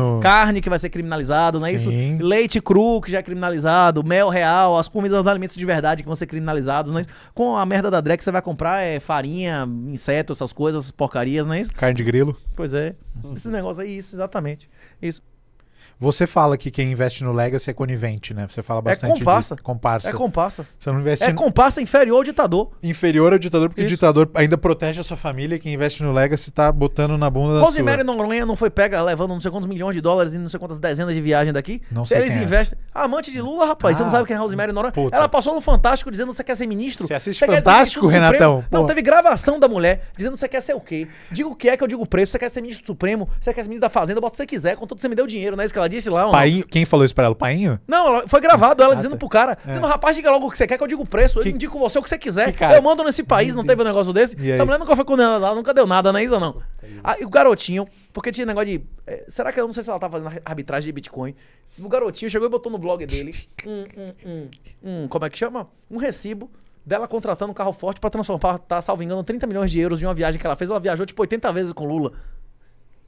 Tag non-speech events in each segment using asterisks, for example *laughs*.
no... carne que vai ser criminalizado, não é Sim. isso? Leite cru que já é criminalizado, mel real, as comidas, os alimentos de verdade que vão ser criminalizados, não é isso? Com a merda da Drex você vai comprar é farinha, inseto, essas coisas, essas porcarias, não é isso? Carne de grilo. Pois é. Esse negócio é isso, exatamente. Isso. Você fala que quem investe no Legacy é conivente, né? Você fala é bastante. É comparsa. De comparsa. É comparsa. Você não investe É comparsa inferior ao ditador. Inferior ao ditador, porque Isso. o ditador ainda protege a sua família e quem investe no Legacy tá botando na bunda da Rosemary sua. Rosemary não foi pega levando não sei quantos milhões de dólares e não sei quantas dezenas de viagens daqui. Não sei. Eles é investem. É. Amante de Lula, rapaz. Ah, você não ah, sabe quem é Rosemary Noronha? Puta. Ela passou no Fantástico dizendo que você quer ser ministro. Você assiste você Fantástico, Renatão? Não, teve gravação da mulher dizendo que você quer ser o quê? Digo o que é que eu digo o preço. Você quer ser ministro do Supremo? Você quer ser ministro da Fazenda? Bota o que você quiser. Contanto que você me deu dinheiro, isso que ela disse lá. Painho, quem falou isso pra ela? O Painho? Não, ela, foi gravado ela ah, dizendo tá. pro cara, é. rapaz, diga logo o que você quer que eu digo o preço, eu indico você o que você quiser. Que eu mando nesse país, não teve um negócio desse? E Essa aí? mulher nunca foi condenada ela nunca deu nada, né, isso ou não? Aí o garotinho, porque tinha negócio de. É, será que eu não sei se ela tá fazendo arbitragem de Bitcoin? O garotinho chegou e botou no blog dele um, um, um, um como é que chama? Um recibo dela contratando um carro forte para transformar, tá salvo engano, 30 milhões de euros de uma viagem que ela fez. Ela viajou tipo 80 vezes com Lula.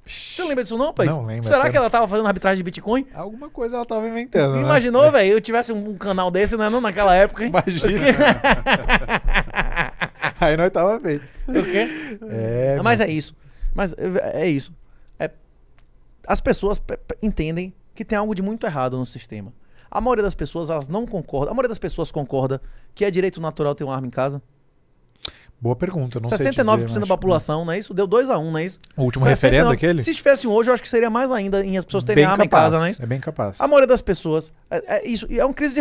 Você não lembra disso não, pai? Não lembro. Será que ela tava fazendo arbitragem de Bitcoin? Alguma coisa ela tava inventando, né? Imaginou, velho? Eu tivesse um canal desse, é, Não naquela época, hein? Imagina. *laughs* Aí nós tava bem. O quê? É, Mas mano. é isso. Mas é, é isso. É... As pessoas entendem que tem algo de muito errado no sistema. A maioria das pessoas, elas não concordam. A maioria das pessoas concorda que é direito natural ter uma arma em casa. Boa pergunta, não 69% sei dizer, da população, não é isso? Deu 2 a 1 um, não é isso? O último 69... referendo aquele? Se tivessem hoje, eu acho que seria mais ainda em as pessoas terem bem arma capaz, em casa, não É isso é bem capaz. A maioria das pessoas. É, é isso, é uma crise de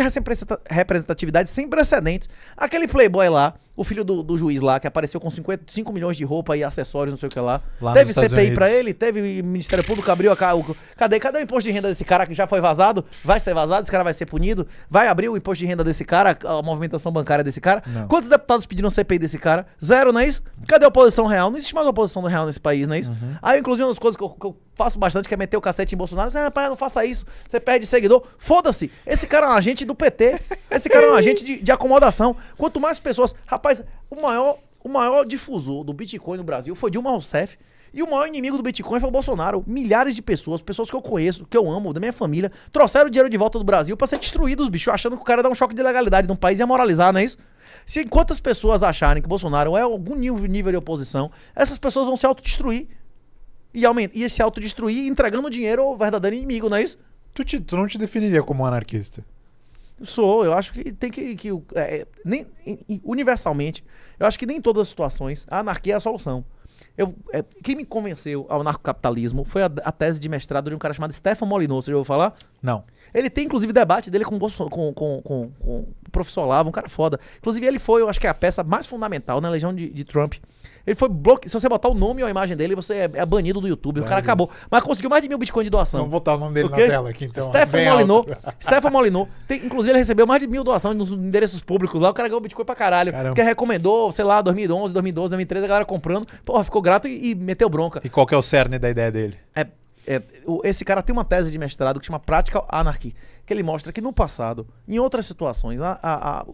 representatividade sem precedentes. Aquele playboy lá o filho do, do, juiz lá, que apareceu com 55 milhões de roupa e acessórios, não sei o que lá. lá teve CPI para ele, teve Ministério Público, abriu a. Cadê, cadê o imposto de renda desse cara que já foi vazado? Vai ser vazado? Esse cara vai ser punido? Vai abrir o imposto de renda desse cara, a movimentação bancária desse cara? Não. Quantos deputados pediram CPI desse cara? Zero, não é isso? Cadê a oposição real? Não existe mais oposição real nesse país, não é isso? Uhum. Aí, inclusive, uma das coisas que eu, que eu faço bastante, quer meter o cacete em Bolsonaro. rapaz, não faça isso, você perde seguidor. Foda-se, esse cara é um agente do PT, esse cara é um agente de, de acomodação. Quanto mais pessoas. Rapaz, o maior, o maior difusor do Bitcoin no Brasil foi Dilma Rousseff. E o maior inimigo do Bitcoin foi o Bolsonaro. Milhares de pessoas, pessoas que eu conheço, que eu amo, da minha família, trouxeram dinheiro de volta do Brasil para ser destruídos, bicho, achando que o cara dá um choque de legalidade num país e ia moralizar, não é isso? Se enquanto as pessoas acharem que Bolsonaro é algum nível de oposição, essas pessoas vão se autodestruir e aumenta, ia se autodestruir entregando dinheiro ao verdadeiro inimigo, não é isso? Tu, te, tu não te definiria como anarquista? Sou, eu acho que tem que. que é, é, nem, universalmente, eu acho que nem em todas as situações a anarquia é a solução. Eu, é, quem me convenceu ao narcocapitalismo foi a, a, tese de mestrado de um cara chamado Stefan Molyneux, você já ouviu falar? Não. Ele tem, inclusive, debate dele com, com, com, com, com o professor Lava, um cara foda. Inclusive, ele foi, eu acho que é a peça mais fundamental na legião de, de Trump. Ele foi bloqueado. Se você botar o nome ou a imagem dele, você é, é banido do YouTube. Vai, o cara acabou. Mas conseguiu mais de mil bitcoins de doação. Vamos botar o nome dele okay? na tela aqui, então. Stefan Molinô. Stefan Molinô. inclusive, ele recebeu mais de mil doações nos endereços públicos lá. O cara ganhou bitcoin pra caralho. Caramba. Porque recomendou, sei lá, 2011, 2012, 2013, a galera comprando. Porra, ficou grato e, e meteu bronca. E qual que é o cerne da ideia dele? É, é, esse cara tem uma tese de mestrado que chama prática Anarchy, que ele mostra que no passado, em outras situações, a, a, a,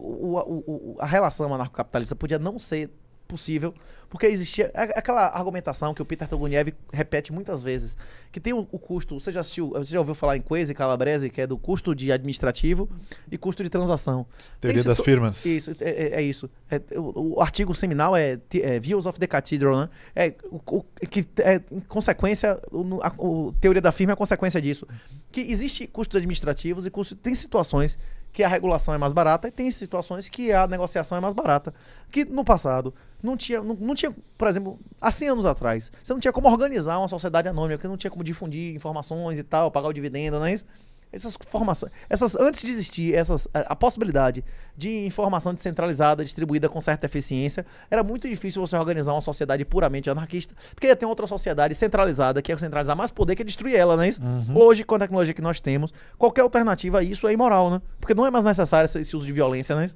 a relação anarcocapitalista podia não ser possível, porque existia aquela argumentação que o Peter Toguniev repete muitas vezes, que tem o, o, custo, você já assistiu, você já ouviu falar em Quase Calabrese, que é do custo de administrativo e custo de transação. Teoria das firmas. Isso, é, é, é isso. É, o, o, artigo seminal é, é, Views of the Cathedral, né? É, o, que é, em consequência, o a, a, teoria da firma é consequência disso. Que existe custos administrativos e custos, tem situações que a regulação é mais barata e tem situações que a negociação é mais barata. Que no passado não tinha, não, não tinha, por exemplo, há 100 anos atrás, você não tinha como organizar uma sociedade anônima, que não tinha como difundir informações e tal, pagar o dividendo, não é isso? Essas formações, essas antes de existir, essas a, a possibilidade de informação descentralizada, distribuída com certa eficiência, era muito difícil você organizar uma sociedade puramente anarquista, porque ia ter outra sociedade centralizada que ia centralizar mais poder que é destruir ela, não é Uhum. Hoje, com a tecnologia que nós temos, qualquer alternativa a isso é imoral, né? Porque não é mais necessário esse, esse uso de violência, não é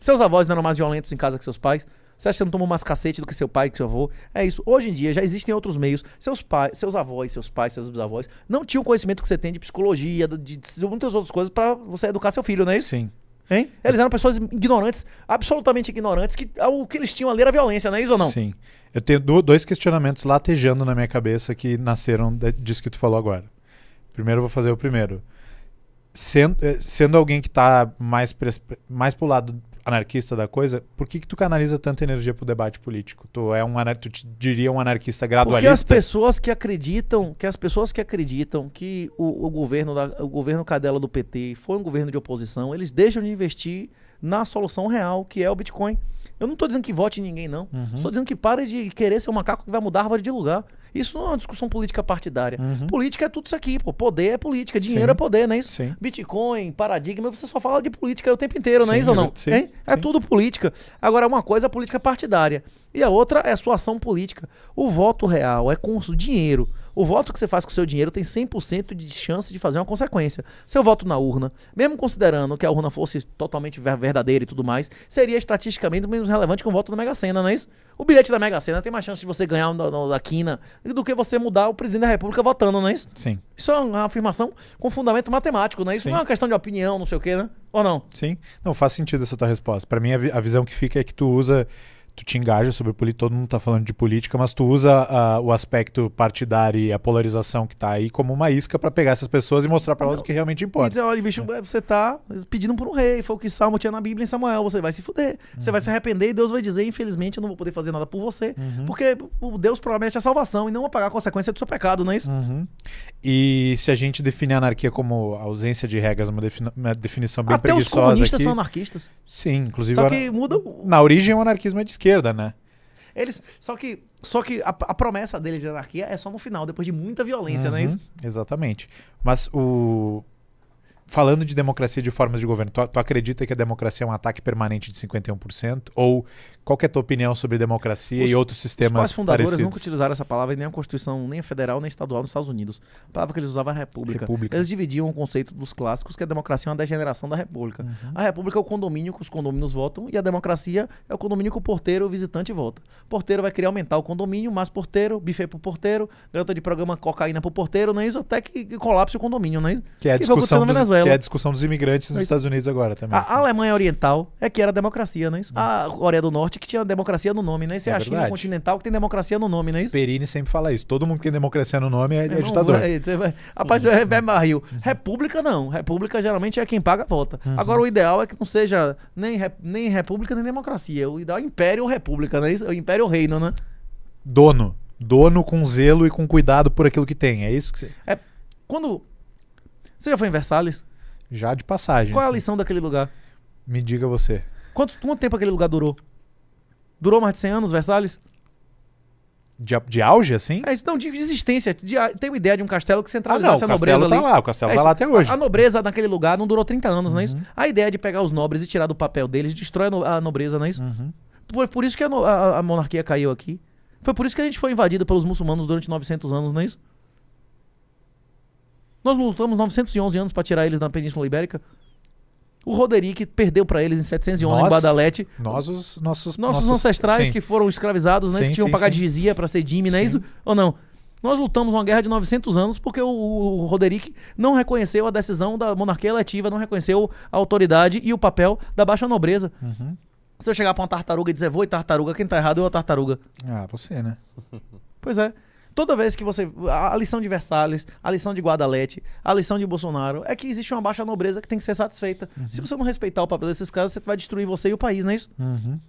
Seus avós não eram mais violentos em casa que seus pais? Você acha que você não tomou mais cacete do que seu pai, que seu avô? É isso. Hoje em dia já existem outros meios. Seus pais, seus avós, seus pais, seus bisavós não tinham o conhecimento que você tem de psicologia, de, de, de muitas outras coisas para você educar seu filho, não é isso? Sim. Hein? Eles eram pessoas ignorantes, absolutamente ignorantes, que o que eles tinham ali era violência, não é isso ou não? Sim. Eu tenho dois questionamentos latejando na minha cabeça que nasceram disso que tu falou agora. Primeiro eu vou fazer o primeiro sendo, eh, sendo alguém que está mais, mais pro lado anarquista da coisa, por que, que tu canaliza tanta energia pro debate político? Tu é um anar tu diria um anarquista gradualista? Porque as pessoas que acreditam, que as pessoas que acreditam que o, o governo da, o governo cadela do PT foi um governo de oposição, eles deixam de investir na solução real, que é o Bitcoin. Eu não estou dizendo que vote em ninguém não. Estou uhum. dizendo que pare de querer ser um macaco que vai mudar a árvore de lugar. Isso não é uma discussão política partidária. Uhum. Política é tudo isso aqui, pô. Poder é política, dinheiro sim. é poder, não é isso? Sim. Bitcoin, paradigma, você só fala de política o tempo inteiro, não é isso ou não? Sim, é tudo política. Agora, uma coisa é política partidária e a outra é a sua ação política. O voto real é com o dinheiro. O voto que você faz com o seu dinheiro tem 100% de chance de fazer uma consequência. Seu voto na urna, mesmo considerando que a urna fosse totalmente verdadeira e tudo mais, seria estatisticamente menos relevante que um voto na Mega Sena, não é isso? O bilhete da Mega Sena tem mais chance de você ganhar da quina do que você mudar o presidente da República votando, não é isso? Sim. Isso é uma afirmação com fundamento matemático, não é isso? Sim. Não é uma questão de opinião, não sei o quê, né? Ou não? Sim. Não faz sentido essa tua resposta. Para mim, a, a visão que fica é que tu usa tu te engaja sobre política, todo mundo está falando de política, mas tu usa uh, o aspecto partidário e a polarização que está aí como uma isca para pegar essas pessoas e mostrar para elas então, o que realmente importa. Então, olha, bicho, é. você está pedindo por um rei, foi o que Salmo tinha na Bíblia em Samuel, você vai se fuder, uhum. você vai uhum. se arrepender e Deus vai dizer, infelizmente, eu não vou poder fazer nada por você, uhum. porque Deus promete a salvação e não vai pagar a consequência do seu pecado, não é isso? Uhum. E se a gente definir a anarquia como ausência de regras, uma, defini uma definição bem Até preguiçosa Até os comunistas aqui, são anarquistas. Sim, inclusive... Só que muda... Na origem, o anarquismo é de esquerda esquerda, né? Eles. Só que. Só que a, a promessa deles de anarquia é só no final, depois de muita violência, uhum, não é isso? Uhum, exatamente. Mas o. Falando de democracia de formas de governo, tu, tu acredita que a democracia é um ataque permanente de 51%? Ou qual é a tua opinião sobre democracia os, e outros sistemas Os quais fundadores parecidos? nunca utilizaram essa palavra em nenhuma constituição, nem federal, nem estadual nos Estados Unidos. A palavra que eles usavam era república. república. Eles dividiam o conceito dos clássicos, que a democracia é uma degeneração da república. Uhum. A república é o condomínio que os condôminos votam e a democracia é o condomínio que o porteiro, o visitante vota. O porteiro vai querer aumentar o condomínio, mais porteiro, buffet pro porteiro, garota de programa cocaína pro porteiro, não é Isso até que colapse o condomínio, é isso? Que é a, que discussão, dos, que é a discussão dos imigrantes nos é Estados Unidos agora também. A, Alemanha Oriental é que era democracia, não é Isso? Uhum. A Coreia do Norte que tinha democracia no nome, né? Isso é, é a verdade. China continental que tem democracia no nome, não é isso? Perini sempre fala isso. Todo mundo que tem democracia no nome é, é ditador. vai, é, você vai... Rapaz, é, é barril. República não. República geralmente é quem paga volta. Uhum. Agora o ideal é que não seja nem, rep... nem república nem democracia. O ideal é império ou república, não é isso? O império ou reino, né? Dono. Dono com zelo e com cuidado por aquilo que tem. É isso que você. É. Quando. Você já foi em Versalhes? Já de passagem. Qual é a lição daquele lugar? Me diga você. Quanto, quanto tempo aquele lugar durou? Durou mais de 100 anos, Versalhes? De, de auge, assim? É, não, de existência. De, ah, tem uma ideia de um castelo que centralizasse ah, não, a nobreza. O castelo tá lá, o castelo é, tá lá até hoje. A, a, nobreza naquele lugar não durou 30 anos, uhum. não é isso? Uhum. A ideia de pegar os nobres e tirar do papel deles destrói a nobreza, não é isso? Uhum. Por, por isso que a, a, a monarquia caiu aqui. Foi por isso que a gente foi invadido pelos muçulmanos durante 900 anos, não é isso? Nós lutamos 911 anos para tirar eles da Península Ibérica. O Roderick perdeu para eles em 711 nós, em Badalete. Nós, os, nossos, nossos, nossos ancestrais sim. que foram escravizados, né? Sim, que tinham sim, pagar dizia para ser Jimmy, não é isso? Ou não? Nós lutamos uma guerra de 900 anos porque o, o Roderick não reconheceu a decisão da monarquia eletiva, não reconheceu a autoridade e o papel da baixa nobreza. Uhum. Se eu chegar para uma tartaruga e dizer, vou e tartaruga, quem tá errado é a tartaruga. Ah, você, né? Pois é. Toda vez que você. A lição de Versalhes, a lição de Guadalete, a lição de Bolsonaro, é que existe uma baixa nobreza que tem que ser satisfeita. Uhum. Se você não respeitar o papel desses caras, você vai destruir você e o país, não é isso? Uhum.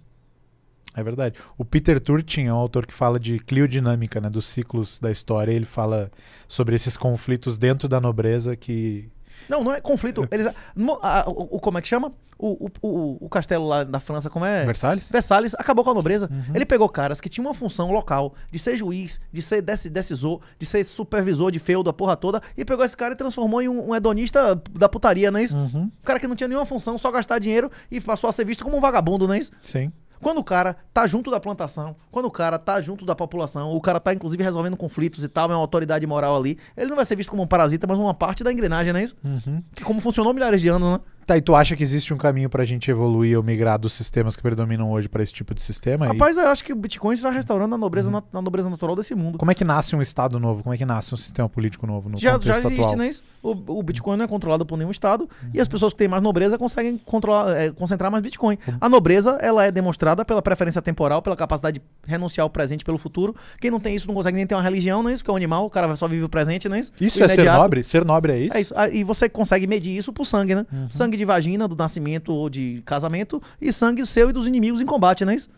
É verdade. O Peter Turtin é um autor que fala de cliodinâmica, né, dos ciclos da história. Ele fala sobre esses conflitos dentro da nobreza que não, não é conflito. *laughs* Eles, a, o, como é que chama? O, o, o, castelo lá da França, como é? Versalhes. Versalhes acabou com a nobreza. Uhum. Ele pegou caras que tinham uma função local de ser juiz, de ser decisor, de ser supervisor de feudo, a porra toda, e pegou esse cara e transformou em um, um hedonista da putaria, não é isso? Uhum. Um cara que não tinha nenhuma função, só gastar dinheiro e passou a ser visto como um vagabundo, não é isso? Sim. Quando o cara tá junto da plantação, quando o cara tá junto da população, o cara tá inclusive resolvendo conflitos e tal, é uma autoridade moral ali, ele não vai ser visto como um parasita, mas uma parte da engrenagem, não é isso? Uhum. Como funcionou milhares de anos, né? Tá, e tu acha que existe um caminho pra gente evoluir ou migrar dos sistemas que predominam hoje pra esse tipo de sistema? Rapaz, e... eu acho que o Bitcoin está restaurando a nobreza, uhum. na, a nobreza natural desse mundo. Como é que nasce um Estado novo? Como é que nasce um sistema político novo no já, já existe, atual? né? Isso? O, o Bitcoin não é controlado por nenhum Estado uhum. e as pessoas que têm mais nobreza conseguem controlar, é, concentrar mais Bitcoin. Uhum. A nobreza, ela é demonstrada pela preferência temporal, pela capacidade de renunciar ao presente pelo futuro. Quem não tem isso não consegue nem ter uma religião, não é isso? Que é um animal, o cara só vive o presente, não é isso? Isso o é ser nobre? Ser nobre é isso? É isso. Ah, e você consegue medir isso por sangue, né? Uhum. Sangue sangue de vagina do nascimento ou de casamento e sangue seu e dos inimigos em combate, não é isso?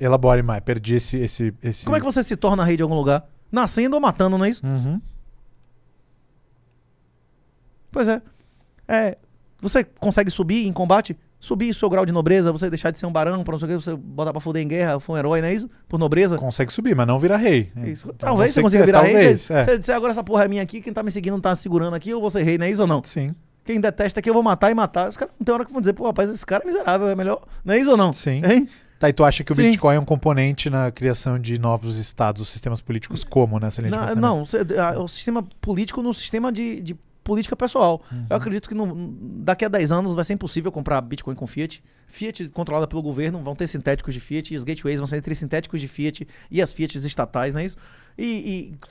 Elabore mais, perdi esse, esse, esse. Como é que você se torna rei de algum lugar? Nascendo ou matando, não é isso? Uhum. Pois é. é. Você consegue subir em combate? Subir seu grau de nobreza, você deixar de ser um barão, pra não sei o que, você botar pra foder em guerra, for um herói, não é isso? Por nobreza? Consegue subir, mas não então virar rei. Talvez você consiga virar talvez, rei. Você, é. você, agora essa porra é minha aqui, quem tá me seguindo não tá segurando aqui, eu vou ser é rei, não é isso ou não? Sim. Quem detesta aqui eu vou matar e matar. Os caras não tem hora que vão dizer, pô, rapaz, esse cara é miserável, é melhor. Não é isso ou não? Sim. Hein? Tá, e tu acha que o Sim. Bitcoin é um componente na criação de novos estados, sistemas políticos como né? não, Não, o, o sistema político no sistema de, de política pessoal. Uhum. Eu acredito que no, daqui a 10 anos vai ser impossível comprar Bitcoin com Fiat. Fiat controlada pelo governo, vão ter sintéticos de Fiat, e os gateways vão ser entre sintéticos de Fiat e as Fiats estatais, não é isso? E,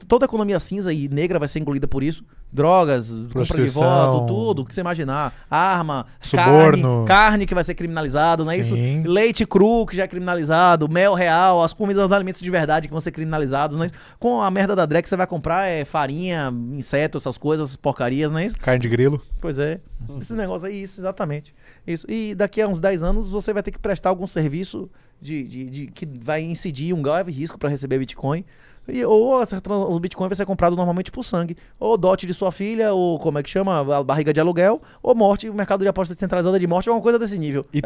e toda a economia cinza e negra vai ser engolida por isso. Drogas, compra de voto, tudo, o que você imaginar. Arma, Suborno. carne, carne que vai ser criminalizado, não é Sim. isso? Leite cru que já é criminalizado, mel real, as comidas, os alimentos de verdade que vão ser criminalizados, não é isso? Com a merda da drag que você vai comprar é farinha, inseto, essas coisas, essas porcarias, não é isso? Carne de grilo. Pois é. Esse negócio é isso, exatamente. Isso. E daqui a uns 10 anos você vai ter que prestar algum serviço de, de, de que vai incidir um grave risco para receber Bitcoin. E, ou o Bitcoin vai ser comprado normalmente por sangue. Ou dote de sua filha, ou como é que chama? A barriga de aluguel, ou morte, o mercado de aposta descentralizada de morte, alguma coisa desse nível. É.